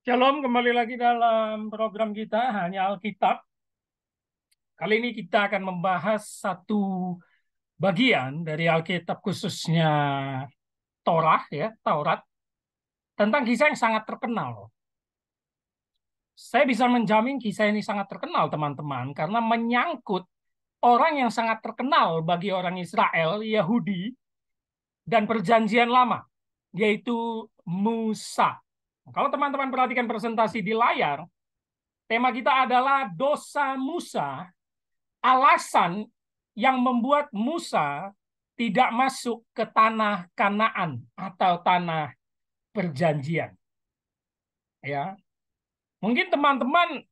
Shalom, kembali lagi dalam program kita, hanya Alkitab. Kali ini kita akan membahas satu bagian dari Alkitab khususnya Torah, ya, Taurat, tentang kisah yang sangat terkenal. Saya bisa menjamin kisah ini sangat terkenal, teman-teman, karena menyangkut orang yang sangat terkenal bagi orang Israel, Yahudi, dan perjanjian lama, yaitu Musa kalau teman-teman perhatikan presentasi di layar, tema kita adalah dosa Musa, alasan yang membuat Musa tidak masuk ke tanah Kanaan atau tanah perjanjian. Ya. Mungkin teman-teman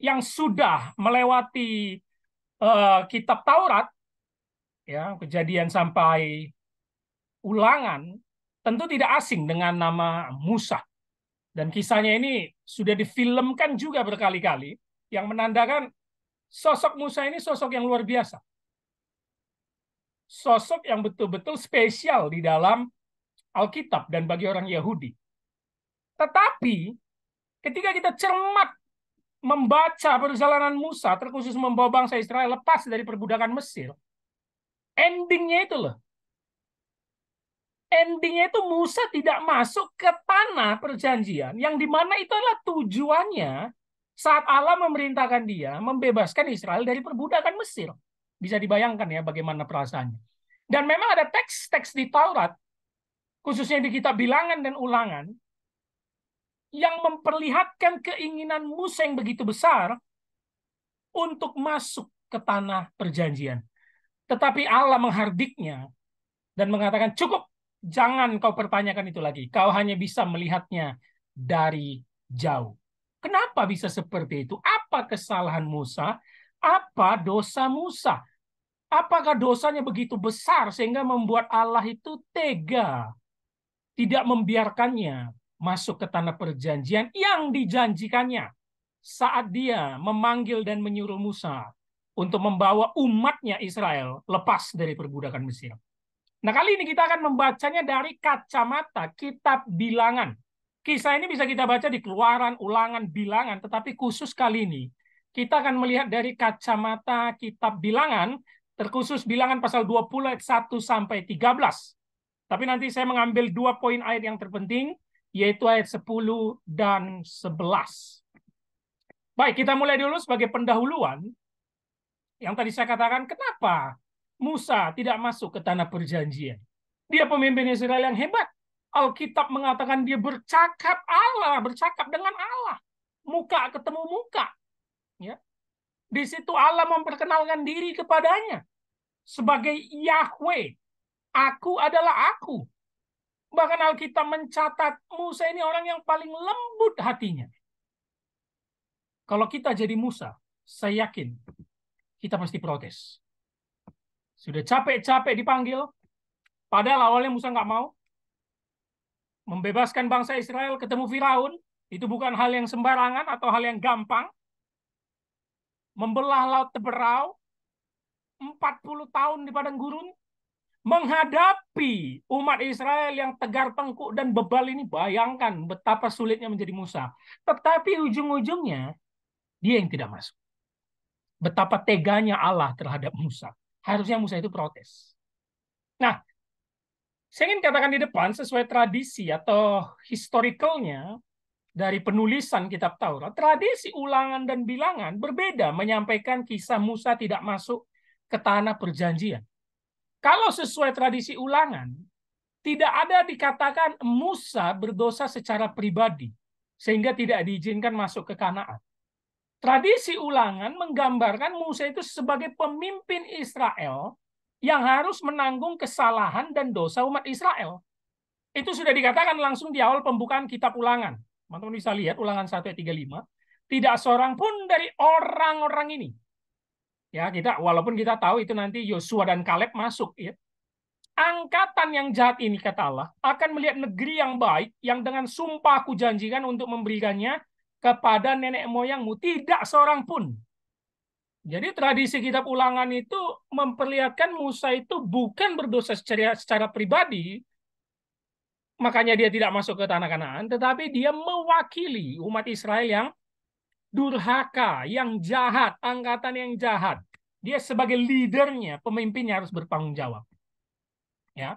yang sudah melewati uh, kitab Taurat ya, kejadian sampai ulangan tentu tidak asing dengan nama Musa. Dan kisahnya ini sudah difilmkan juga berkali-kali yang menandakan sosok Musa ini sosok yang luar biasa. Sosok yang betul-betul spesial di dalam Alkitab dan bagi orang Yahudi. Tetapi ketika kita cermat membaca perjalanan Musa, terkhusus membawa bangsa Israel lepas dari perbudakan Mesir, endingnya itu loh endingnya itu Musa tidak masuk ke tanah perjanjian yang dimana itu adalah tujuannya saat Allah memerintahkan dia membebaskan Israel dari perbudakan Mesir. Bisa dibayangkan ya bagaimana perasaannya. Dan memang ada teks-teks di Taurat, khususnya di kitab bilangan dan ulangan, yang memperlihatkan keinginan Musa yang begitu besar untuk masuk ke tanah perjanjian. Tetapi Allah menghardiknya dan mengatakan, cukup, Jangan kau pertanyakan itu lagi. Kau hanya bisa melihatnya dari jauh. Kenapa bisa seperti itu? Apa kesalahan Musa? Apa dosa Musa? Apakah dosanya begitu besar sehingga membuat Allah itu tega? Tidak membiarkannya masuk ke tanah perjanjian yang dijanjikannya. Saat dia memanggil dan menyuruh Musa untuk membawa umatnya Israel lepas dari perbudakan Mesir. Nah, kali ini kita akan membacanya dari kacamata kitab bilangan. Kisah ini bisa kita baca di keluaran, ulangan, bilangan, tetapi khusus kali ini kita akan melihat dari kacamata kitab bilangan, terkhusus bilangan pasal 20 ayat 1 sampai 13. Tapi nanti saya mengambil dua poin ayat yang terpenting, yaitu ayat 10 dan 11. Baik, kita mulai dulu sebagai pendahuluan. Yang tadi saya katakan, kenapa Musa tidak masuk ke tanah perjanjian. Dia pemimpin Israel yang hebat. Alkitab mengatakan dia bercakap Allah, bercakap dengan Allah. Muka ketemu muka. Ya. Di situ Allah memperkenalkan diri kepadanya sebagai Yahweh. Aku adalah aku. Bahkan Alkitab mencatat Musa ini orang yang paling lembut hatinya. Kalau kita jadi Musa, saya yakin kita pasti protes. Sudah capek-capek dipanggil. Padahal awalnya Musa nggak mau. Membebaskan bangsa Israel ketemu Firaun. Itu bukan hal yang sembarangan atau hal yang gampang. Membelah laut teberau. 40 tahun di padang gurun. Menghadapi umat Israel yang tegar tengkuk dan bebal ini. Bayangkan betapa sulitnya menjadi Musa. Tetapi ujung-ujungnya dia yang tidak masuk. Betapa teganya Allah terhadap Musa harusnya Musa itu protes. Nah, saya ingin katakan di depan sesuai tradisi atau historicalnya dari penulisan kitab Taurat, tradisi ulangan dan bilangan berbeda menyampaikan kisah Musa tidak masuk ke tanah perjanjian. Kalau sesuai tradisi ulangan, tidak ada dikatakan Musa berdosa secara pribadi sehingga tidak diizinkan masuk ke Kanaan. Tradisi ulangan menggambarkan Musa itu sebagai pemimpin Israel yang harus menanggung kesalahan dan dosa umat Israel. Itu sudah dikatakan langsung di awal pembukaan kitab ulangan. Teman-teman bisa lihat ulangan 1 ayat 35. Tidak seorang pun dari orang-orang ini. Ya, kita walaupun kita tahu itu nanti Yosua dan Kaleb masuk ya. Angkatan yang jahat ini kata Allah akan melihat negeri yang baik yang dengan sumpah aku janjikan untuk memberikannya kepada nenek moyangmu. Tidak seorang pun. Jadi tradisi kitab ulangan itu memperlihatkan Musa itu bukan berdosa secara, secara pribadi, makanya dia tidak masuk ke tanah Kanaan, tetapi dia mewakili umat Israel yang durhaka, yang jahat, angkatan yang jahat. Dia sebagai leadernya, pemimpinnya harus bertanggung jawab. Ya,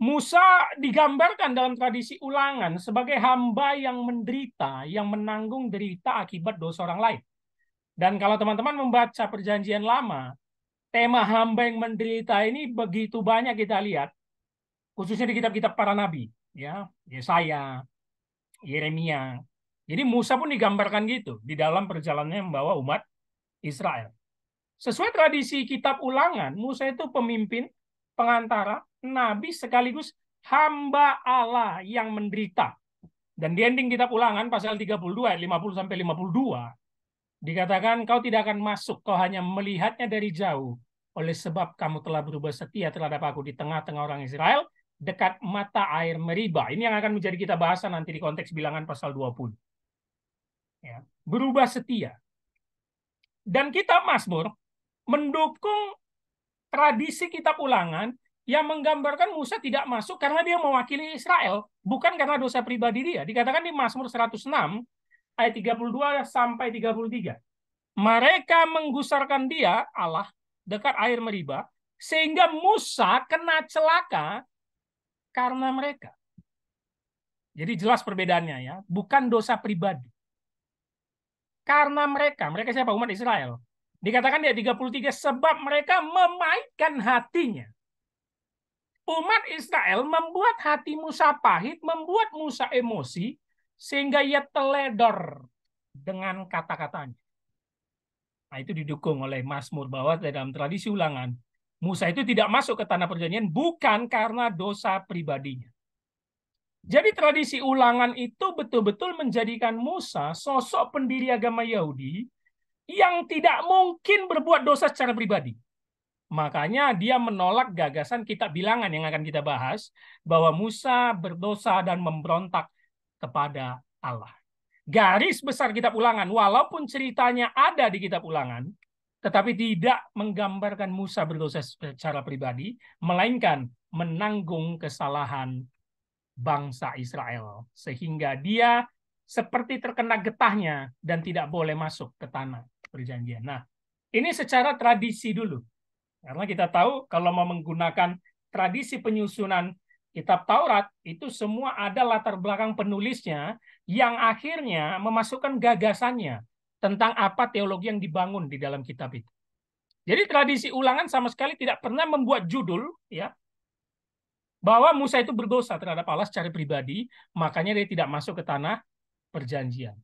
Musa digambarkan dalam tradisi ulangan sebagai hamba yang menderita, yang menanggung derita akibat dosa orang lain. Dan kalau teman-teman membaca perjanjian lama, tema hamba yang menderita ini begitu banyak kita lihat, khususnya di kitab-kitab para nabi, ya Yesaya, Yeremia. Jadi Musa pun digambarkan gitu di dalam perjalanannya membawa umat Israel. Sesuai tradisi kitab ulangan, Musa itu pemimpin, pengantara, nabi sekaligus hamba Allah yang menderita. Dan di ending kitab ulangan pasal 32 ayat 50 sampai 52 dikatakan kau tidak akan masuk, kau hanya melihatnya dari jauh. Oleh sebab kamu telah berubah setia terhadap aku di tengah-tengah orang Israel, dekat mata air meriba. Ini yang akan menjadi kita bahas nanti di konteks bilangan pasal 20. Ya, berubah setia. Dan kita Mazmur mendukung tradisi kitab ulangan yang menggambarkan Musa tidak masuk karena dia mewakili Israel, bukan karena dosa pribadi dia. Dikatakan di Mazmur 106 ayat 32 sampai 33. Mereka menggusarkan dia Allah dekat air Meriba sehingga Musa kena celaka karena mereka. Jadi jelas perbedaannya ya, bukan dosa pribadi. Karena mereka, mereka siapa umat Israel. Dikatakan dia 33 sebab mereka memaikan hatinya umat Israel membuat hati Musa pahit, membuat Musa emosi, sehingga ia teledor dengan kata-katanya. Nah, itu didukung oleh Mazmur bahwa dalam tradisi ulangan, Musa itu tidak masuk ke tanah perjanjian bukan karena dosa pribadinya. Jadi tradisi ulangan itu betul-betul menjadikan Musa sosok pendiri agama Yahudi yang tidak mungkin berbuat dosa secara pribadi. Makanya dia menolak gagasan kitab bilangan yang akan kita bahas bahwa Musa berdosa dan memberontak kepada Allah. Garis besar kitab ulangan walaupun ceritanya ada di kitab ulangan tetapi tidak menggambarkan Musa berdosa secara pribadi melainkan menanggung kesalahan bangsa Israel sehingga dia seperti terkena getahnya dan tidak boleh masuk ke tanah perjanjian. Nah, ini secara tradisi dulu karena kita tahu kalau mau menggunakan tradisi penyusunan kitab Taurat itu semua ada latar belakang penulisnya yang akhirnya memasukkan gagasannya tentang apa teologi yang dibangun di dalam kitab itu. Jadi tradisi ulangan sama sekali tidak pernah membuat judul ya bahwa Musa itu berdosa terhadap Allah secara pribadi, makanya dia tidak masuk ke tanah perjanjian.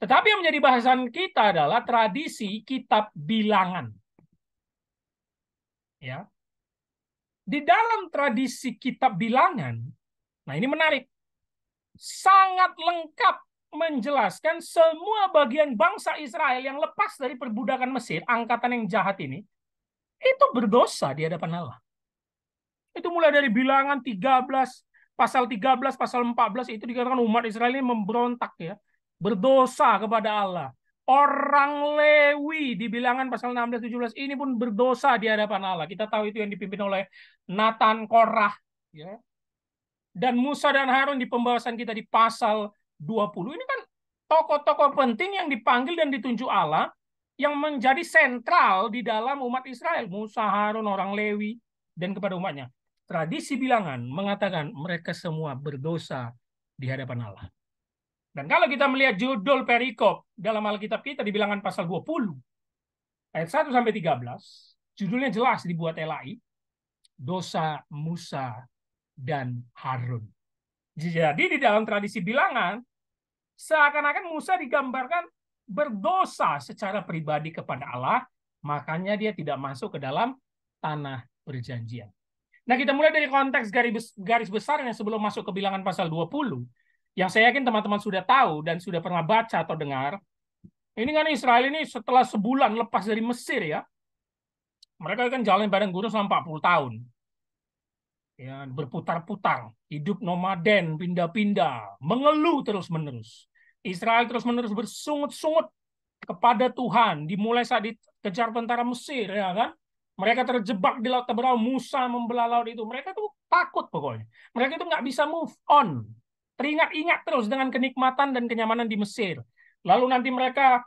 Tetapi yang menjadi bahasan kita adalah tradisi kitab bilangan ya di dalam tradisi kitab bilangan nah ini menarik sangat lengkap menjelaskan semua bagian bangsa Israel yang lepas dari perbudakan Mesir, angkatan yang jahat ini, itu berdosa di hadapan Allah. Itu mulai dari bilangan 13, pasal 13, pasal 14, itu dikatakan umat Israel ini memberontak ya. Berdosa kepada Allah. Orang Lewi di bilangan pasal 16 17 ini pun berdosa di hadapan Allah. Kita tahu itu yang dipimpin oleh Nathan Korah ya. Dan Musa dan Harun di pembahasan kita di pasal 20 ini kan tokoh-tokoh penting yang dipanggil dan ditunjuk Allah yang menjadi sentral di dalam umat Israel, Musa, Harun, orang Lewi dan kepada umatnya. Tradisi bilangan mengatakan mereka semua berdosa di hadapan Allah. Dan kalau kita melihat judul perikop dalam Alkitab kita di bilangan pasal 20, ayat 1 sampai 13, judulnya jelas dibuat Elai, dosa Musa dan Harun. Jadi di dalam tradisi bilangan, seakan-akan Musa digambarkan berdosa secara pribadi kepada Allah, makanya dia tidak masuk ke dalam tanah perjanjian. Nah kita mulai dari konteks garis, besar yang sebelum masuk ke bilangan pasal 20, yang saya yakin teman-teman sudah tahu dan sudah pernah baca atau dengar, ini kan Israel ini setelah sebulan lepas dari Mesir ya, mereka kan jalan badan guru selama 40 tahun. Ya, berputar-putar, hidup nomaden, pindah-pindah, mengeluh terus-menerus. Israel terus-menerus bersungut-sungut kepada Tuhan, dimulai saat dikejar tentara Mesir, ya kan? Mereka terjebak di Laut Teberau, Musa membelah laut itu. Mereka tuh takut pokoknya. Mereka itu nggak bisa move on teringat-ingat terus dengan kenikmatan dan kenyamanan di Mesir. Lalu nanti mereka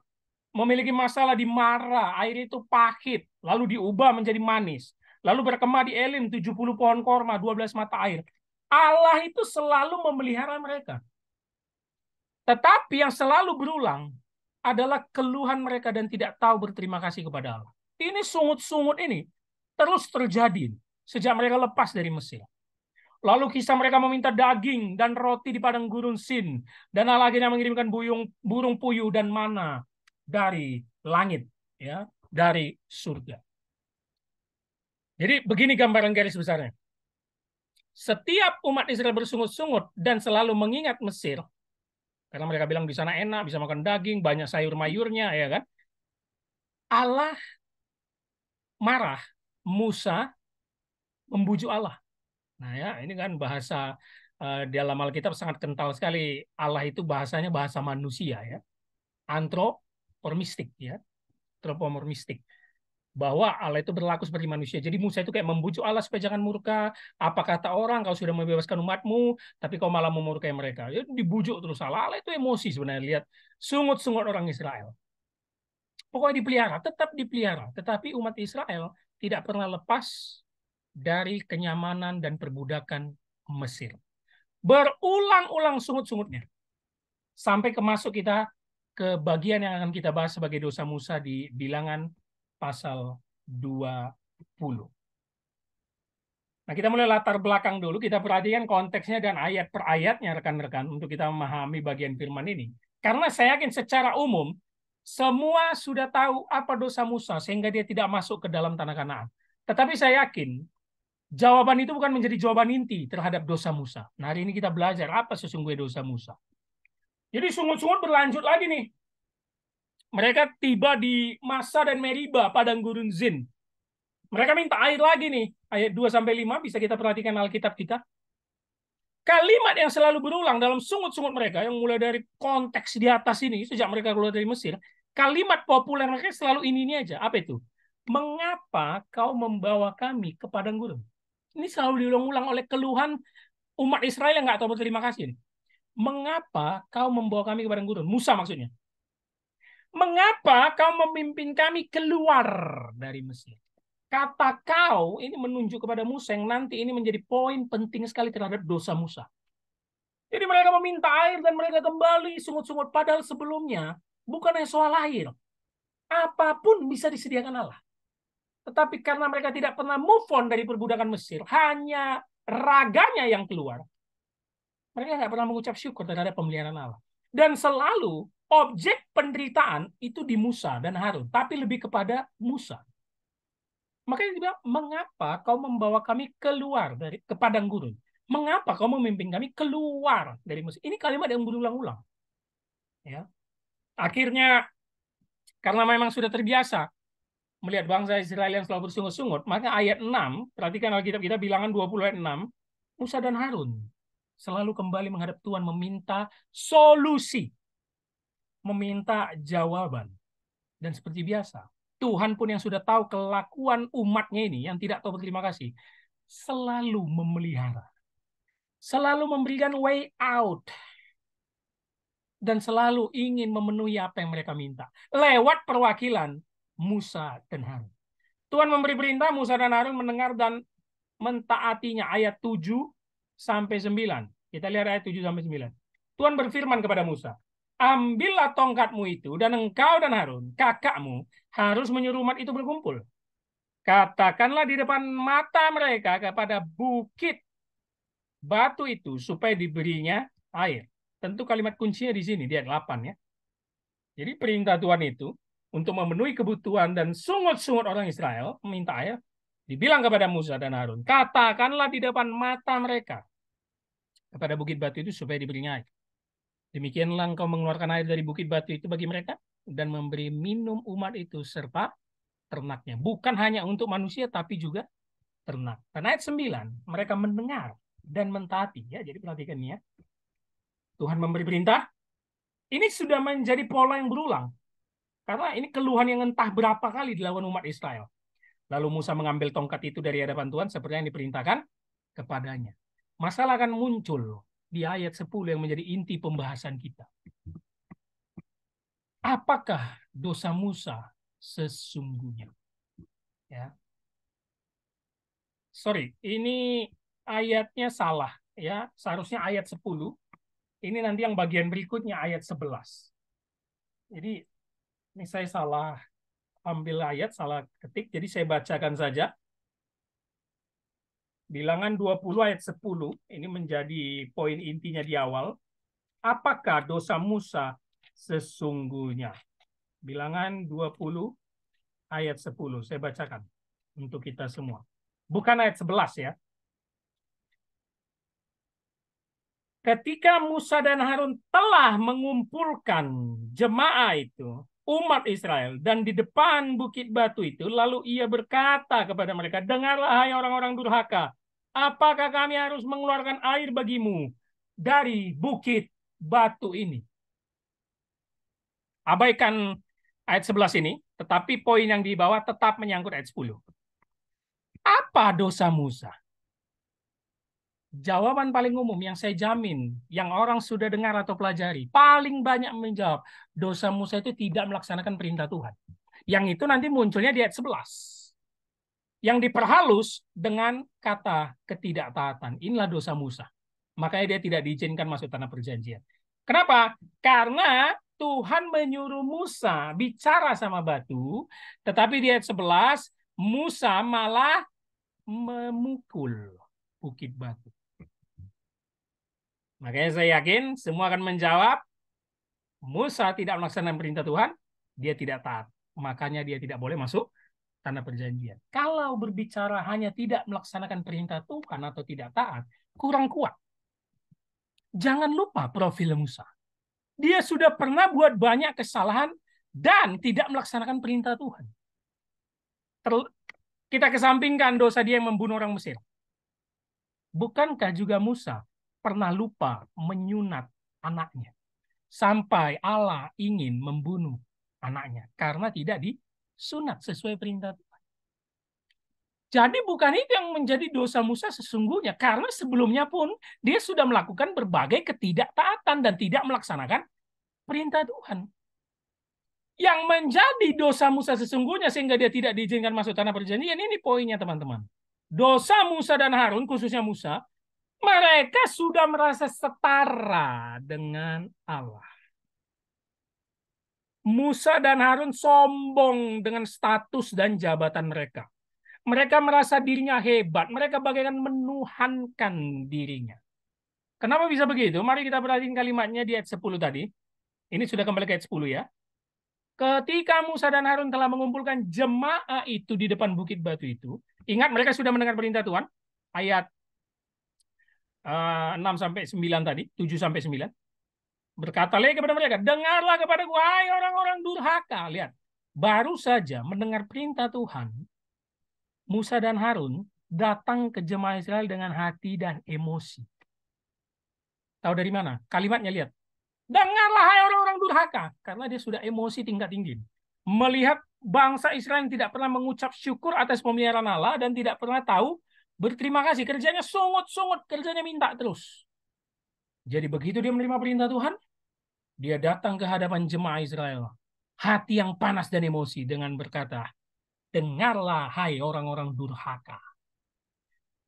memiliki masalah di Mara, air itu pahit, lalu diubah menjadi manis. Lalu berkemah di Elim, 70 pohon korma, 12 mata air. Allah itu selalu memelihara mereka. Tetapi yang selalu berulang adalah keluhan mereka dan tidak tahu berterima kasih kepada Allah. Ini sungut-sungut ini terus terjadi sejak mereka lepas dari Mesir. Lalu kisah mereka meminta daging dan roti di padang gurun Sin. Dan Allah mengirimkan buyung, burung puyuh dan mana dari langit. ya Dari surga. Jadi begini gambaran garis besarnya. Setiap umat Israel bersungut-sungut dan selalu mengingat Mesir. Karena mereka bilang di sana enak, bisa makan daging, banyak sayur mayurnya, ya kan? Allah marah, Musa membujuk Allah. Nah ya ini kan bahasa uh, dalam Alkitab sangat kental sekali Allah itu bahasanya bahasa manusia ya, antropomistik ya, antropomistik bahwa Allah itu berlaku seperti manusia. Jadi Musa itu kayak membujuk Allah supaya jangan murka. Apa kata orang kau sudah membebaskan umatmu, tapi kau malah memurkai mereka. Ya, dibujuk terus Allah. Allah itu emosi sebenarnya. Lihat sungut-sungut orang Israel. Pokoknya dipelihara, tetap dipelihara. Tetapi umat Israel tidak pernah lepas dari kenyamanan dan perbudakan Mesir. Berulang-ulang sungut-sungutnya. Sampai kemasuk kita ke bagian yang akan kita bahas sebagai dosa Musa di bilangan pasal 20. Nah, kita mulai latar belakang dulu. Kita perhatikan konteksnya dan ayat per ayatnya, rekan-rekan, untuk kita memahami bagian firman ini. Karena saya yakin secara umum, semua sudah tahu apa dosa Musa, sehingga dia tidak masuk ke dalam tanah kanaan. Tetapi saya yakin, jawaban itu bukan menjadi jawaban inti terhadap dosa Musa. Nah, hari ini kita belajar apa sesungguhnya dosa Musa. Jadi sungut-sungut berlanjut lagi nih. Mereka tiba di Masa dan Meriba, padang gurun Zin. Mereka minta air lagi nih. Ayat 2 sampai 5 bisa kita perhatikan Alkitab kita. Kalimat yang selalu berulang dalam sungut-sungut mereka yang mulai dari konteks di atas ini sejak mereka keluar dari Mesir, kalimat populer mereka selalu ini ini aja. Apa itu? Mengapa kau membawa kami ke padang gurun? Ini selalu diulang-ulang oleh keluhan umat Israel yang nggak tahu berterima kasih. Nih. Mengapa kau membawa kami ke padang gurun? Musa maksudnya. Mengapa kau memimpin kami keluar dari Mesir? Kata kau ini menunjuk kepada Musa yang nanti ini menjadi poin penting sekali terhadap dosa Musa. Jadi mereka meminta air dan mereka kembali sungut-sungut. Padahal sebelumnya bukan hanya soal air. Apapun bisa disediakan Allah. Tetapi karena mereka tidak pernah move on dari perbudakan Mesir, hanya raganya yang keluar. Mereka tidak pernah mengucap syukur terhadap pemeliharaan Allah. Dan selalu objek penderitaan itu di Musa dan Harun, tapi lebih kepada Musa. Makanya dia mengapa kau membawa kami keluar dari ke padang gurun? Mengapa kau memimpin kami keluar dari Mesir? Ini kalimat yang berulang-ulang. Ya. Akhirnya karena memang sudah terbiasa, melihat bangsa Israel yang selalu bersungut-sungut, maka ayat 6, perhatikan Alkitab kita bilangan 20 ayat 6, Musa dan Harun selalu kembali menghadap Tuhan meminta solusi, meminta jawaban. Dan seperti biasa, Tuhan pun yang sudah tahu kelakuan umatnya ini yang tidak tahu berterima kasih, selalu memelihara. Selalu memberikan way out dan selalu ingin memenuhi apa yang mereka minta lewat perwakilan Musa dan Harun. Tuhan memberi perintah Musa dan Harun mendengar dan mentaatinya ayat 7 sampai 9. Kita lihat ayat 7 sampai 9. Tuhan berfirman kepada Musa, "Ambillah tongkatmu itu dan engkau dan Harun, kakakmu, harus menyuruh umat itu berkumpul. Katakanlah di depan mata mereka kepada bukit batu itu supaya diberinya air." Tentu kalimat kuncinya di sini, di ayat 8 ya. Jadi perintah Tuhan itu untuk memenuhi kebutuhan dan sungut-sungut orang Israel meminta air, dibilang kepada Musa dan Harun, katakanlah di depan mata mereka kepada bukit batu itu supaya diberinya air. Demikianlah engkau mengeluarkan air dari bukit batu itu bagi mereka dan memberi minum umat itu serta ternaknya. Bukan hanya untuk manusia tapi juga ternak. Dan ayat 9, mereka mendengar dan mentaati. Ya, jadi perhatikan ya. Tuhan memberi perintah. Ini sudah menjadi pola yang berulang karena ini keluhan yang entah berapa kali dilawan umat Israel. Lalu Musa mengambil tongkat itu dari hadapan Tuhan seperti yang diperintahkan kepadanya. Masalah akan muncul di ayat 10 yang menjadi inti pembahasan kita. Apakah dosa Musa sesungguhnya? Ya. Sorry, ini ayatnya salah ya. Seharusnya ayat 10. Ini nanti yang bagian berikutnya ayat 11. Jadi ini saya salah ambil ayat, salah ketik, jadi saya bacakan saja. Bilangan 20 ayat 10, ini menjadi poin intinya di awal. Apakah dosa Musa sesungguhnya? Bilangan 20 ayat 10, saya bacakan untuk kita semua. Bukan ayat 11 ya. Ketika Musa dan Harun telah mengumpulkan jemaah itu, umat Israel dan di depan bukit batu itu lalu ia berkata kepada mereka dengarlah hai orang-orang durhaka apakah kami harus mengeluarkan air bagimu dari bukit batu ini abaikan ayat 11 ini tetapi poin yang di bawah tetap menyangkut ayat 10 apa dosa Musa jawaban paling umum yang saya jamin, yang orang sudah dengar atau pelajari, paling banyak menjawab, dosa Musa itu tidak melaksanakan perintah Tuhan. Yang itu nanti munculnya di ayat 11. Yang diperhalus dengan kata ketidaktaatan. Inilah dosa Musa. Makanya dia tidak diizinkan masuk tanah perjanjian. Kenapa? Karena Tuhan menyuruh Musa bicara sama batu, tetapi di ayat 11, Musa malah memukul bukit batu. Makanya saya yakin semua akan menjawab, Musa tidak melaksanakan perintah Tuhan, dia tidak taat. Makanya dia tidak boleh masuk tanah perjanjian. Kalau berbicara hanya tidak melaksanakan perintah Tuhan atau tidak taat, kurang kuat. Jangan lupa profil Musa. Dia sudah pernah buat banyak kesalahan dan tidak melaksanakan perintah Tuhan. Ter kita kesampingkan dosa dia yang membunuh orang Mesir. Bukankah juga Musa pernah lupa menyunat anaknya. Sampai Allah ingin membunuh anaknya karena tidak disunat sesuai perintah Tuhan. Jadi bukan itu yang menjadi dosa Musa sesungguhnya karena sebelumnya pun dia sudah melakukan berbagai ketidaktaatan dan tidak melaksanakan perintah Tuhan yang menjadi dosa Musa sesungguhnya sehingga dia tidak diizinkan masuk tanah perjanjian ini poinnya teman-teman. Dosa Musa dan Harun khususnya Musa mereka sudah merasa setara dengan Allah. Musa dan Harun sombong dengan status dan jabatan mereka. Mereka merasa dirinya hebat. Mereka bagaikan menuhankan dirinya. Kenapa bisa begitu? Mari kita perhatikan kalimatnya di ayat 10 tadi. Ini sudah kembali ke ayat 10 ya. Ketika Musa dan Harun telah mengumpulkan jemaah itu di depan bukit batu itu, ingat mereka sudah mendengar perintah Tuhan. Ayat 6 eh, sampai 9 tadi, 7 sampai 9. Berkata lagi kepada mereka, dengarlah kepada kepadaku, hai orang-orang durhaka. Lihat, baru saja mendengar perintah Tuhan, Musa dan Harun datang ke jemaah Israel dengan hati dan emosi. Tahu dari mana? Kalimatnya lihat. Dengarlah hai orang-orang durhaka. Karena dia sudah emosi tingkat tinggi. Melihat bangsa Israel yang tidak pernah mengucap syukur atas pemeliharaan Allah dan tidak pernah tahu berterima kasih. Kerjanya sungut-sungut, kerjanya minta terus. Jadi begitu dia menerima perintah Tuhan, dia datang ke hadapan jemaah Israel. Hati yang panas dan emosi dengan berkata, Dengarlah hai orang-orang durhaka.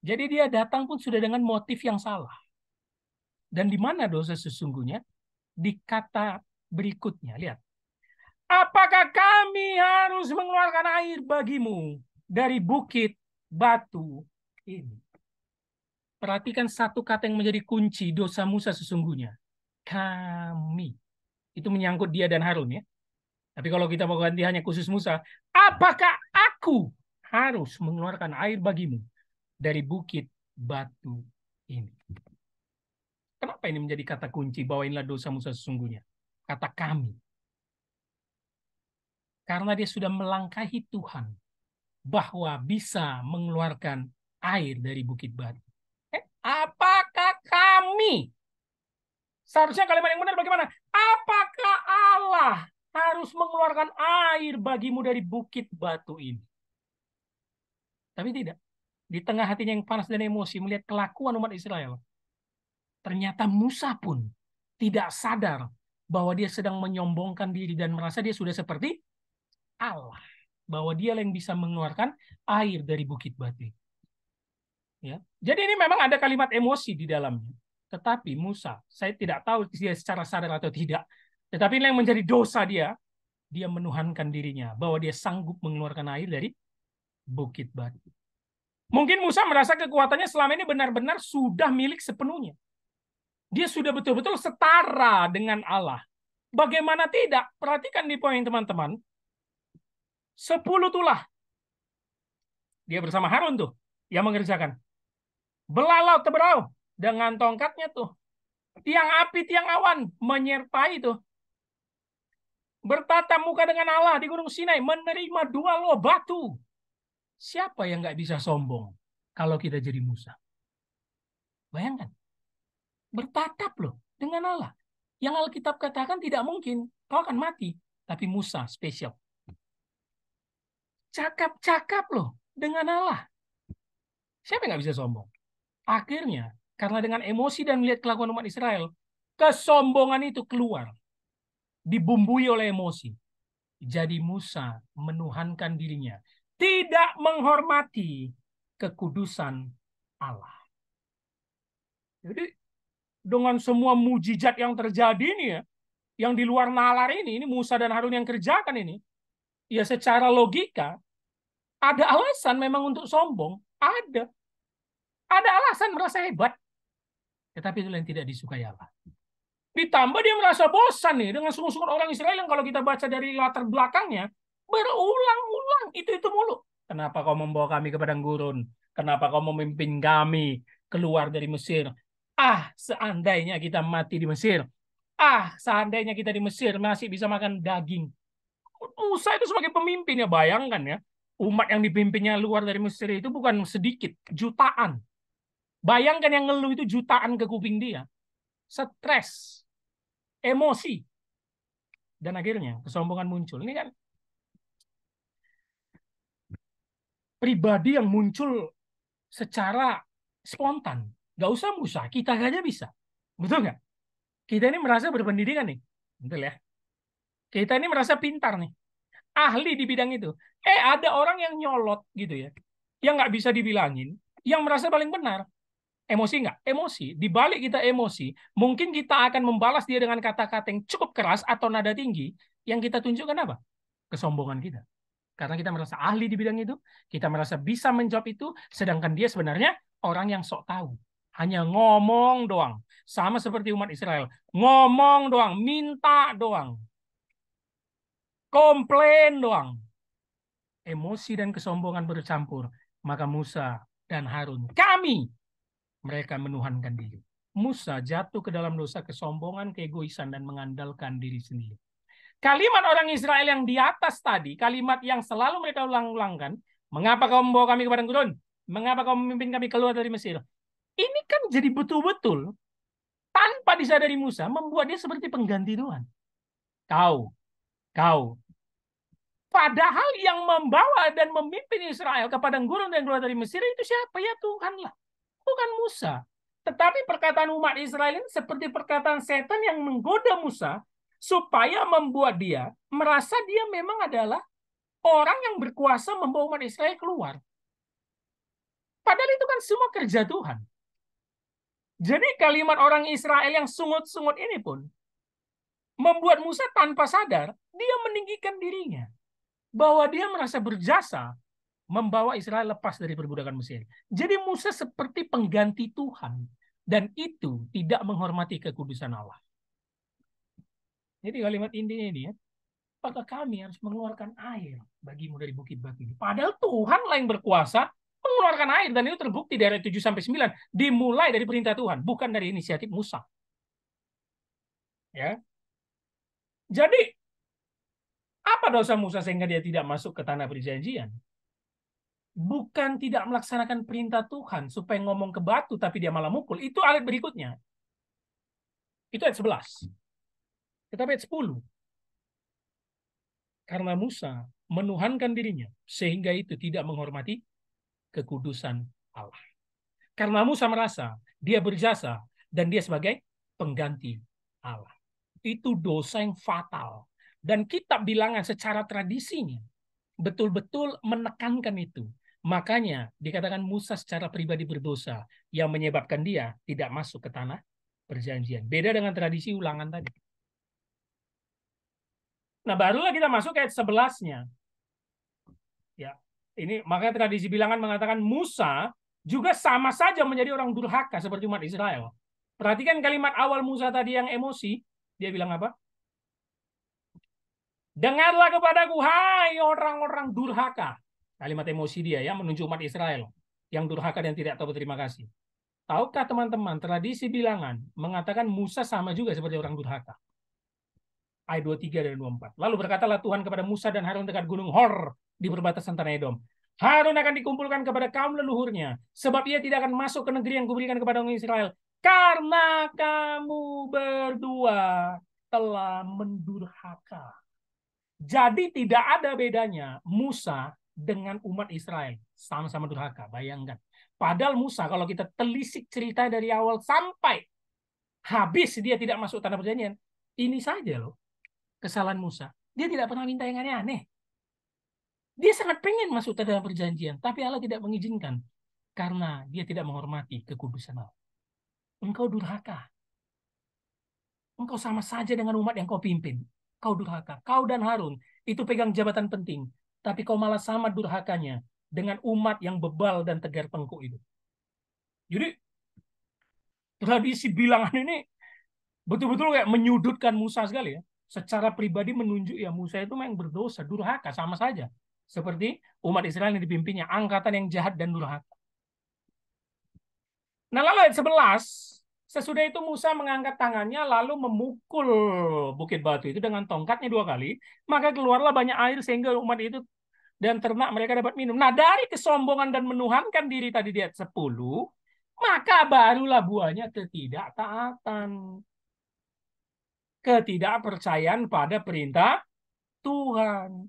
Jadi dia datang pun sudah dengan motif yang salah. Dan di mana dosa sesungguhnya? Di kata berikutnya, lihat. Apakah kami harus mengeluarkan air bagimu dari bukit, batu, ini. Perhatikan satu kata yang menjadi kunci dosa Musa sesungguhnya. Kami. Itu menyangkut dia dan Harun ya. Tapi kalau kita mau ganti hanya khusus Musa, apakah aku harus mengeluarkan air bagimu dari bukit batu ini? Kenapa ini menjadi kata kunci bahwa dosa Musa sesungguhnya? Kata kami. Karena dia sudah melangkahi Tuhan bahwa bisa mengeluarkan air dari Bukit Batu. Eh, apakah kami? Seharusnya kalimat yang benar bagaimana? Apakah Allah harus mengeluarkan air bagimu dari Bukit Batu ini? Tapi tidak. Di tengah hatinya yang panas dan emosi melihat kelakuan umat Israel. Ternyata Musa pun tidak sadar bahwa dia sedang menyombongkan diri dan merasa dia sudah seperti Allah bahwa dia yang bisa mengeluarkan air dari bukit batu. Ya. Jadi ini memang ada kalimat emosi di dalamnya. Tetapi Musa, saya tidak tahu dia secara sadar atau tidak. Tetapi yang menjadi dosa dia, dia menuhankan dirinya. Bahwa dia sanggup mengeluarkan air dari bukit batu. Mungkin Musa merasa kekuatannya selama ini benar-benar sudah milik sepenuhnya. Dia sudah betul-betul setara dengan Allah. Bagaimana tidak? Perhatikan di poin teman-teman. Sepuluh tulah. Dia bersama Harun tuh yang mengerjakan belalau teberau dengan tongkatnya tuh. Tiang api, tiang awan menyertai tuh Bertatap muka dengan Allah di Gunung Sinai, menerima dua loh batu. Siapa yang nggak bisa sombong kalau kita jadi Musa? Bayangkan, bertatap loh dengan Allah. Yang Alkitab katakan tidak mungkin, kau akan mati. Tapi Musa spesial. Cakap-cakap loh dengan Allah. Siapa yang nggak bisa sombong? Akhirnya, karena dengan emosi dan melihat kelakuan umat Israel, kesombongan itu keluar. Dibumbui oleh emosi. Jadi Musa menuhankan dirinya. Tidak menghormati kekudusan Allah. Jadi dengan semua mujizat yang terjadi ini ya, yang di luar nalar ini, ini Musa dan Harun yang kerjakan ini, ya secara logika, ada alasan memang untuk sombong. Ada. Ada alasan merasa hebat. Tetapi itu yang tidak disukai Allah. Ditambah dia merasa bosan nih dengan sungguh-sungguh orang Israel yang kalau kita baca dari latar belakangnya, berulang-ulang itu-itu mulu. Kenapa kau membawa kami ke padang gurun? Kenapa kau memimpin kami keluar dari Mesir? Ah, seandainya kita mati di Mesir. Ah, seandainya kita di Mesir masih bisa makan daging. Musa itu sebagai pemimpin ya, bayangkan ya. Umat yang dipimpinnya luar dari Mesir itu bukan sedikit, jutaan. Bayangkan yang ngeluh itu jutaan ke kuping dia. Stres, emosi, dan akhirnya kesombongan muncul. Ini kan pribadi yang muncul secara spontan. Gak usah musa, kita aja bisa. Betul nggak? Kita ini merasa berpendidikan nih. Betul ya? Kita ini merasa pintar nih. Ahli di bidang itu. Eh ada orang yang nyolot gitu ya. Yang nggak bisa dibilangin. Yang merasa paling benar. Emosi nggak? Emosi. Di balik kita emosi, mungkin kita akan membalas dia dengan kata-kata yang cukup keras atau nada tinggi, yang kita tunjukkan apa? Kesombongan kita. Karena kita merasa ahli di bidang itu, kita merasa bisa menjawab itu, sedangkan dia sebenarnya orang yang sok tahu. Hanya ngomong doang. Sama seperti umat Israel. Ngomong doang, minta doang. Komplain doang. Emosi dan kesombongan bercampur. Maka Musa dan Harun, kami mereka menuhankan diri. Musa jatuh ke dalam dosa kesombongan, keegoisan, dan mengandalkan diri sendiri. Kalimat orang Israel yang di atas tadi, kalimat yang selalu mereka ulang-ulangkan, mengapa kau membawa kami ke padang gurun? Mengapa kau memimpin kami keluar dari Mesir? Ini kan jadi betul-betul tanpa disadari Musa membuat dia seperti pengganti Tuhan. Kau, kau. Padahal yang membawa dan memimpin Israel ke padang gurun dan keluar dari Mesir itu siapa ya Tuhan bukan Musa. Tetapi perkataan umat Israel ini seperti perkataan setan yang menggoda Musa supaya membuat dia merasa dia memang adalah orang yang berkuasa membawa umat Israel keluar. Padahal itu kan semua kerja Tuhan. Jadi kalimat orang Israel yang sungut-sungut ini pun membuat Musa tanpa sadar dia meninggikan dirinya bahwa dia merasa berjasa membawa Israel lepas dari perbudakan Mesir. Jadi Musa seperti pengganti Tuhan dan itu tidak menghormati kekudusan Allah. Jadi kalimat intinya ini ya, maka kami harus mengeluarkan air bagimu dari bukit batu ini. Padahal Tuhan lah yang berkuasa mengeluarkan air dan itu terbukti dari 7 sampai 9 dimulai dari perintah Tuhan, bukan dari inisiatif Musa. Ya. Jadi apa dosa Musa sehingga dia tidak masuk ke tanah perjanjian? bukan tidak melaksanakan perintah Tuhan supaya ngomong ke batu tapi dia malah mukul. Itu ayat berikutnya. Itu ayat 11. Tetapi ayat 10. Karena Musa menuhankan dirinya sehingga itu tidak menghormati kekudusan Allah. Karena Musa merasa dia berjasa dan dia sebagai pengganti Allah. Itu dosa yang fatal. Dan kitab bilangan secara tradisinya betul-betul menekankan itu Makanya dikatakan Musa secara pribadi berdosa yang menyebabkan dia tidak masuk ke tanah perjanjian. Beda dengan tradisi ulangan tadi. Nah, barulah kita masuk ke ayat 11 Ya, ini makanya tradisi bilangan mengatakan Musa juga sama saja menjadi orang durhaka seperti umat Israel. Perhatikan kalimat awal Musa tadi yang emosi, dia bilang apa? Dengarlah kepadaku, hai orang-orang durhaka. Kalimat emosi dia ya menunjuk umat Israel yang durhaka dan tidak tahu berterima kasih. Tahukah teman-teman, tradisi bilangan mengatakan Musa sama juga seperti orang durhaka. Ayat 23 dan 24. Lalu berkatalah Tuhan kepada Musa dan Harun dekat Gunung Hor di perbatasan Tanah Edom. Harun akan dikumpulkan kepada kaum leluhurnya, sebab ia tidak akan masuk ke negeri yang kuberikan kepada orang Israel, karena kamu berdua telah mendurhaka. Jadi tidak ada bedanya Musa dengan umat Israel. Sama-sama durhaka, bayangkan. Padahal Musa kalau kita telisik cerita dari awal sampai habis dia tidak masuk tanah perjanjian. Ini saja loh kesalahan Musa. Dia tidak pernah minta yang aneh-aneh. Dia sangat pengen masuk tanah perjanjian, tapi Allah tidak mengizinkan karena dia tidak menghormati kekudusan Allah. Engkau durhaka. Engkau sama saja dengan umat yang kau pimpin. Kau durhaka. Kau dan Harun itu pegang jabatan penting. Tapi kau malah sama durhakanya dengan umat yang bebal dan tegar pengku itu. Jadi tradisi bilangan ini betul-betul kayak menyudutkan Musa sekali ya. Secara pribadi menunjuk ya Musa itu memang berdosa, durhaka sama saja. Seperti umat Israel yang dipimpinnya, angkatan yang jahat dan durhaka. Nah lalu ayat 11, Sesudah itu Musa mengangkat tangannya lalu memukul bukit batu itu dengan tongkatnya dua kali. Maka keluarlah banyak air sehingga umat itu dan ternak mereka dapat minum. Nah dari kesombongan dan menuhankan diri tadi di ayat 10, maka barulah buahnya ketidaktaatan. Ketidakpercayaan pada perintah Tuhan.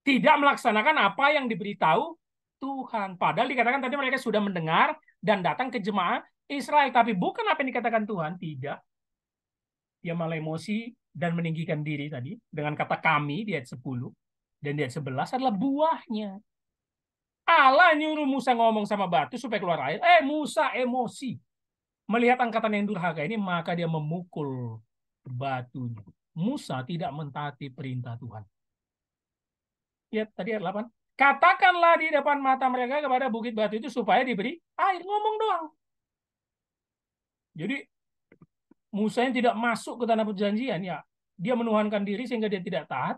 Tidak melaksanakan apa yang diberitahu Tuhan. Padahal dikatakan tadi mereka sudah mendengar dan datang ke jemaah Israel. Tapi bukan apa yang dikatakan Tuhan, tidak. Dia malah emosi dan meninggikan diri tadi dengan kata kami di ayat 10 dan di ayat 11 adalah buahnya. Allah nyuruh Musa ngomong sama batu supaya keluar air. Eh Musa emosi. Melihat angkatan yang durhaka ini maka dia memukul batunya. Musa tidak mentaati perintah Tuhan. Ya tadi ayat 8. Katakanlah di depan mata mereka kepada bukit batu itu supaya diberi air. Ngomong doang. Jadi Musa yang tidak masuk ke tanah perjanjian ya dia menuhankan diri sehingga dia tidak taat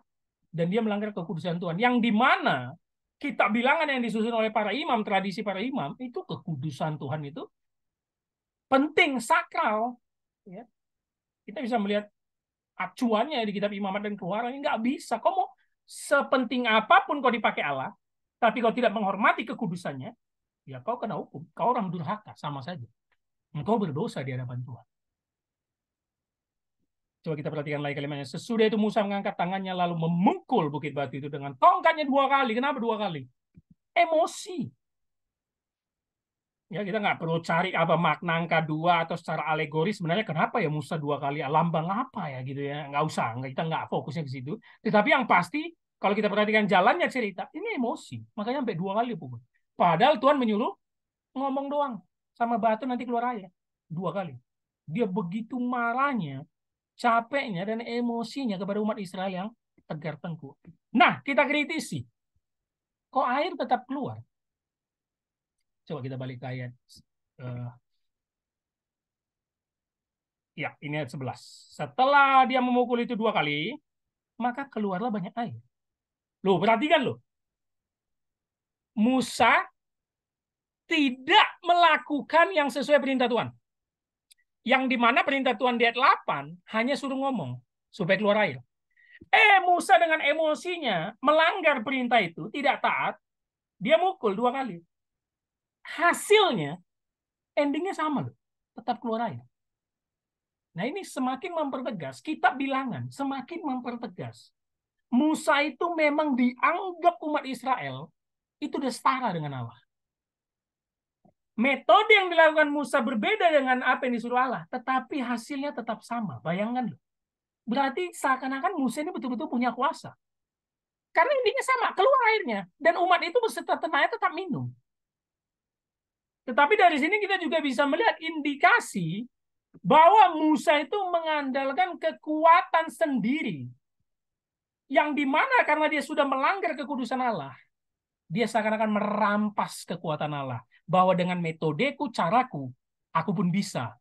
dan dia melanggar kekudusan Tuhan. Yang di mana kitab bilangan yang disusun oleh para imam, tradisi para imam itu kekudusan Tuhan itu penting sakral. Ya. Kita bisa melihat acuannya di kitab imamat dan keluaran nggak bisa. Kau mau sepenting apapun kau dipakai Allah, tapi kau tidak menghormati kekudusannya, ya kau kena hukum. Kau orang durhaka sama saja engkau berdosa di hadapan Tuhan. Coba kita perhatikan lagi kalimatnya. Sesudah itu Musa mengangkat tangannya lalu memukul bukit batu itu dengan tongkatnya dua kali. Kenapa dua kali? Emosi. Ya, kita nggak perlu cari apa makna angka dua atau secara alegoris. sebenarnya kenapa ya Musa dua kali ya, lambang apa ya gitu ya nggak usah kita nggak fokusnya ke situ tetapi yang pasti kalau kita perhatikan jalannya cerita ini emosi makanya sampai dua kali pukul padahal Tuhan menyuruh ngomong doang sama batu nanti keluar air dua kali. Dia begitu marahnya, capeknya dan emosinya kepada umat Israel yang tegar tengku. Nah, kita kritisi. Kok air tetap keluar? Coba kita balik ke ayat uh, Ya, ini ayat 11. Setelah dia memukul itu dua kali, maka keluarlah banyak air. Loh, perhatikan loh. Musa tidak melakukan yang sesuai perintah Tuhan. Yang dimana perintah Tuhan di ayat 8 hanya suruh ngomong supaya keluar air. Eh Musa dengan emosinya melanggar perintah itu, tidak taat, dia mukul dua kali. Hasilnya endingnya sama loh, tetap keluar air. Nah ini semakin mempertegas, kitab bilangan semakin mempertegas. Musa itu memang dianggap umat Israel itu udah setara dengan Allah metode yang dilakukan Musa berbeda dengan apa yang disuruh Allah, tetapi hasilnya tetap sama. Bayangkan loh. Berarti seakan-akan Musa ini betul-betul punya kuasa. Karena intinya sama, keluar airnya. Dan umat itu beserta tenaga tetap minum. Tetapi dari sini kita juga bisa melihat indikasi bahwa Musa itu mengandalkan kekuatan sendiri. Yang dimana karena dia sudah melanggar kekudusan Allah, dia seakan-akan merampas kekuatan Allah bahwa dengan metodeku, caraku, aku pun bisa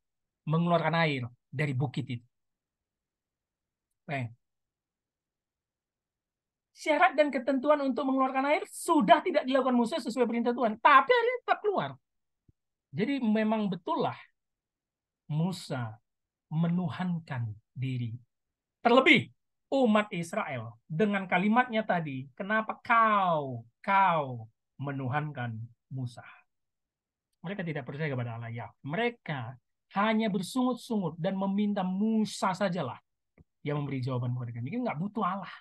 mengeluarkan air dari bukit itu. Syarat dan ketentuan untuk mengeluarkan air sudah tidak dilakukan Musa sesuai perintah Tuhan. Tapi airnya tetap keluar. Jadi memang betul lah Musa menuhankan diri. Terlebih umat Israel dengan kalimatnya tadi, kenapa kau, kau menuhankan Musa? Mereka tidak percaya kepada Allah Yahweh. Mereka hanya bersungut-sungut dan meminta Musa sajalah yang memberi jawaban kepada mereka. Mungkin nggak butuh Allah.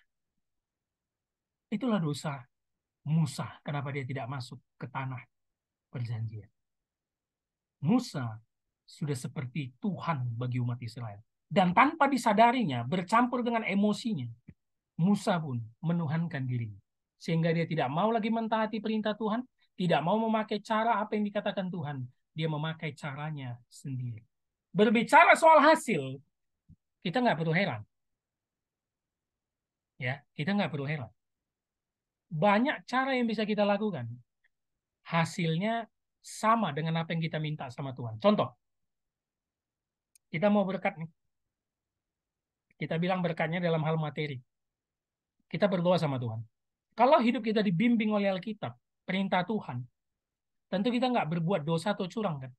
Itulah dosa Musa. Kenapa dia tidak masuk ke tanah perjanjian. Musa sudah seperti Tuhan bagi umat Israel. Dan tanpa disadarinya, bercampur dengan emosinya, Musa pun menuhankan dirinya. Sehingga dia tidak mau lagi mentaati perintah Tuhan, tidak mau memakai cara apa yang dikatakan Tuhan. Dia memakai caranya sendiri. Berbicara soal hasil, kita nggak perlu heran. Ya, kita nggak perlu heran. Banyak cara yang bisa kita lakukan. Hasilnya sama dengan apa yang kita minta sama Tuhan. Contoh, kita mau berkat nih. Kita bilang berkatnya dalam hal materi. Kita berdoa sama Tuhan. Kalau hidup kita dibimbing oleh Alkitab, perintah Tuhan, tentu kita nggak berbuat dosa atau curang kan?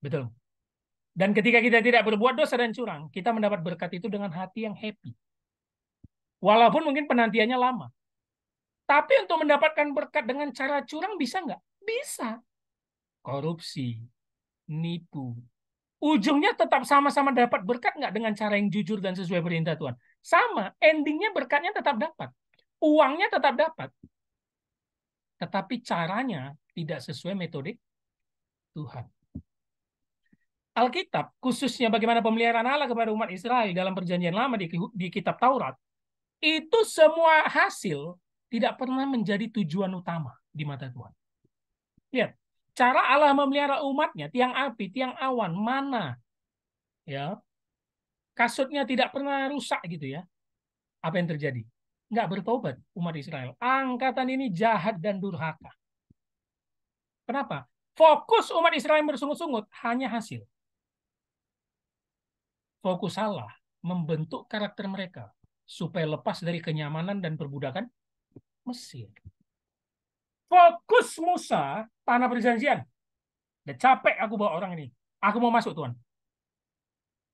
Betul. Dan ketika kita tidak berbuat dosa dan curang, kita mendapat berkat itu dengan hati yang happy. Walaupun mungkin penantiannya lama. Tapi untuk mendapatkan berkat dengan cara curang bisa nggak? Bisa. Korupsi, nipu. Ujungnya tetap sama-sama dapat berkat nggak dengan cara yang jujur dan sesuai perintah Tuhan? Sama, endingnya berkatnya tetap dapat. Uangnya tetap dapat tetapi caranya tidak sesuai metode Tuhan. Alkitab, khususnya bagaimana pemeliharaan Allah kepada umat Israel dalam perjanjian lama di, di kitab Taurat, itu semua hasil tidak pernah menjadi tujuan utama di mata Tuhan. Lihat, cara Allah memelihara umatnya, tiang api, tiang awan, mana? Ya, kasutnya tidak pernah rusak gitu ya. Apa yang terjadi? nggak bertobat umat Israel. Angkatan ini jahat dan durhaka. Kenapa? Fokus umat Israel yang bersungut-sungut hanya hasil. Fokus salah membentuk karakter mereka supaya lepas dari kenyamanan dan perbudakan Mesir. Fokus Musa tanah perjanjian. Udah capek aku bawa orang ini. Aku mau masuk Tuhan.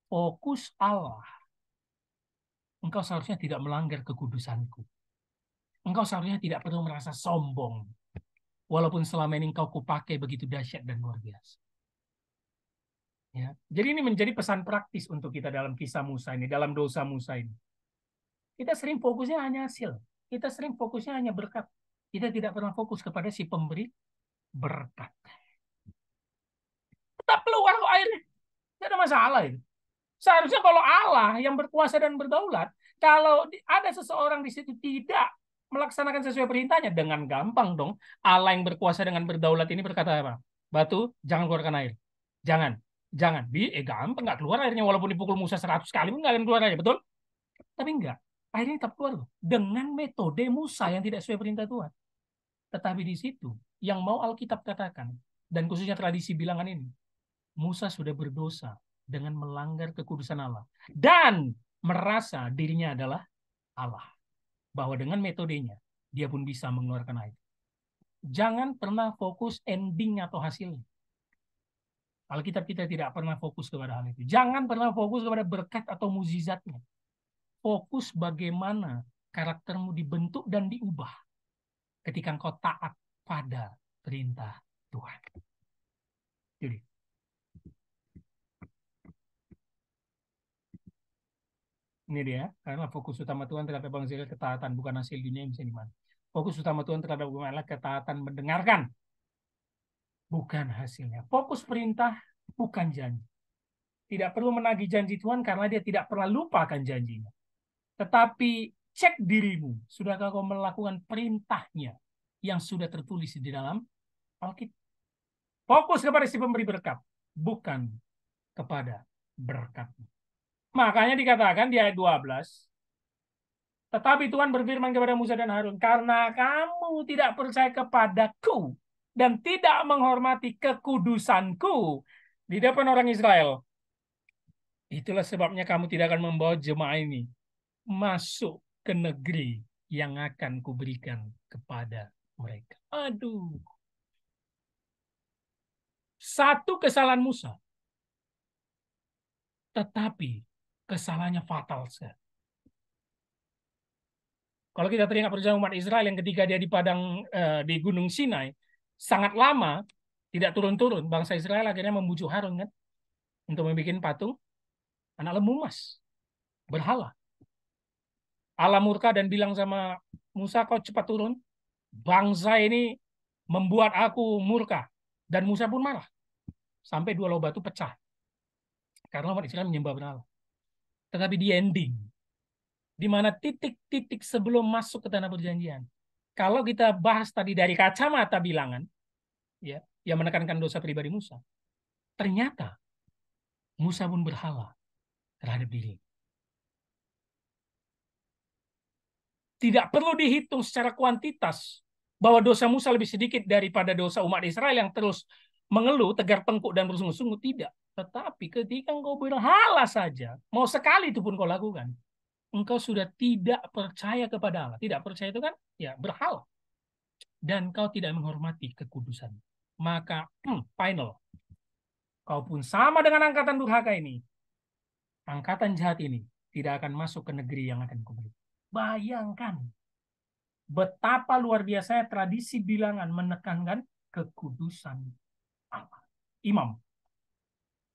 Fokus Allah engkau seharusnya tidak melanggar kekudusanku. Engkau seharusnya tidak perlu merasa sombong. Walaupun selama ini engkau kupakai begitu dahsyat dan luar biasa. Ya. Jadi ini menjadi pesan praktis untuk kita dalam kisah Musa ini, dalam dosa Musa ini. Kita sering fokusnya hanya hasil. Kita sering fokusnya hanya berkat. Kita tidak pernah fokus kepada si pemberi berkat. Tetap keluar kok airnya. Tidak ada masalah itu. Seharusnya kalau Allah yang berkuasa dan berdaulat, kalau ada seseorang di situ tidak melaksanakan sesuai perintahnya dengan gampang dong. Allah yang berkuasa dengan berdaulat ini berkata apa? Batu, jangan keluarkan air. Jangan. Jangan. Bi, eh gampang nggak keluar airnya walaupun dipukul Musa seratus kali nggak akan keluar airnya. betul? Tapi enggak. Airnya tetap keluar loh. Dengan metode Musa yang tidak sesuai perintah Tuhan. Tetapi di situ yang mau Alkitab katakan dan khususnya tradisi bilangan ini, Musa sudah berdosa dengan melanggar kekudusan Allah dan merasa dirinya adalah Allah. Bahwa dengan metodenya dia pun bisa mengeluarkan air. Jangan pernah fokus ending atau hasilnya. Alkitab kita tidak pernah fokus kepada hal itu. Jangan pernah fokus kepada berkat atau muzizatnya. Fokus bagaimana karaktermu dibentuk dan diubah ketika engkau taat pada perintah Tuhan. Jadi, Ini dia, karena fokus utama Tuhan terhadap evangelis ketaatan, bukan hasil dunia yang bisa dimana. Fokus utama Tuhan terhadap bagaimana Allah ketaatan mendengarkan, bukan hasilnya. Fokus perintah, bukan janji. Tidak perlu menagih janji Tuhan karena dia tidak pernah lupakan janjinya. Tetapi cek dirimu, sudahkah kau melakukan perintahnya yang sudah tertulis di dalam Alkitab? Fokus kepada si pemberi berkat, bukan kepada berkatnya. Makanya dikatakan di ayat 12, tetapi Tuhan berfirman kepada Musa dan Harun, karena kamu tidak percaya kepadaku dan tidak menghormati kekudusanku di depan orang Israel. Itulah sebabnya kamu tidak akan membawa jemaah ini masuk ke negeri yang akan kuberikan kepada mereka. Aduh. Satu kesalahan Musa. Tetapi kesalahannya fatal sekali. Kalau kita teringat perjalanan umat Israel yang ketika dia di padang eh, di Gunung Sinai sangat lama tidak turun-turun, bangsa Israel akhirnya memuju Harun kan untuk membuat patung anak lembu emas berhala. Allah murka dan bilang sama Musa kau cepat turun. Bangsa ini membuat aku murka dan Musa pun marah sampai dua lomba itu pecah karena umat Israel menyembah berhala tetapi di ending. Di mana titik-titik sebelum masuk ke tanah perjanjian. Kalau kita bahas tadi dari kacamata bilangan, ya, yang menekankan dosa pribadi Musa, ternyata Musa pun berhala terhadap diri. Tidak perlu dihitung secara kuantitas bahwa dosa Musa lebih sedikit daripada dosa umat Israel yang terus mengeluh, tegar tengkuk, dan bersungguh-sungguh. Tidak. Tetapi ketika engkau berhala saja, mau sekali itu pun kau lakukan, engkau sudah tidak percaya kepada Allah. Tidak percaya itu kan ya berhala. Dan kau tidak menghormati kekudusan. Maka hmm, final. Kau pun sama dengan angkatan durhaka ini. Angkatan jahat ini tidak akan masuk ke negeri yang akan kuberi. Bayangkan betapa luar biasa tradisi bilangan menekankan kekudusan Allah. Imam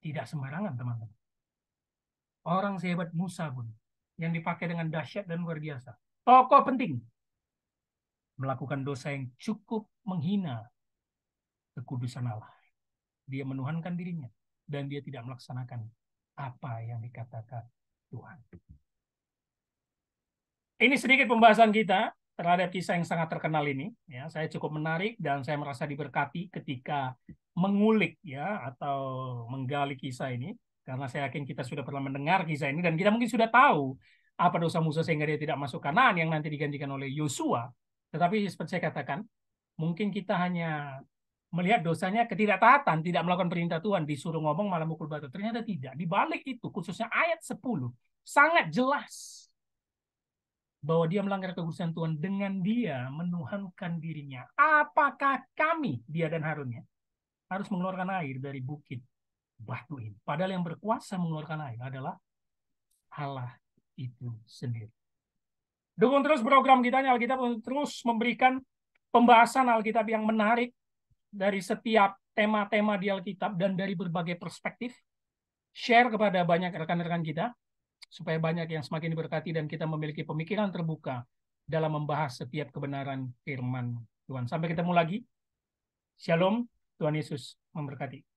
tidak sembarangan teman-teman. Orang sehebat Musa pun yang dipakai dengan dahsyat dan luar biasa. Tokoh penting melakukan dosa yang cukup menghina kekudusan Allah. Dia menuhankan dirinya dan dia tidak melaksanakan apa yang dikatakan Tuhan. Ini sedikit pembahasan kita terhadap kisah yang sangat terkenal ini. Ya, saya cukup menarik dan saya merasa diberkati ketika mengulik ya atau menggali kisah ini karena saya yakin kita sudah pernah mendengar kisah ini dan kita mungkin sudah tahu apa dosa Musa sehingga dia tidak masuk kanan yang nanti digantikan oleh Yosua. Tetapi seperti saya katakan, mungkin kita hanya melihat dosanya ketidaktaatan, tidak melakukan perintah Tuhan, disuruh ngomong malah mukul batu. Ternyata tidak. Di balik itu, khususnya ayat 10, sangat jelas bahwa dia melanggar kekudusan Tuhan dengan dia menuhankan dirinya. Apakah kami, dia dan Harunnya, harus mengeluarkan air dari bukit batu ini? Padahal yang berkuasa mengeluarkan air adalah Allah itu sendiri. Dukung terus program kita, kita terus memberikan pembahasan Alkitab yang menarik dari setiap tema-tema di Alkitab dan dari berbagai perspektif. Share kepada banyak rekan-rekan kita supaya banyak yang semakin diberkati dan kita memiliki pemikiran terbuka dalam membahas setiap kebenaran firman Tuhan. Sampai ketemu lagi. Shalom, Tuhan Yesus memberkati.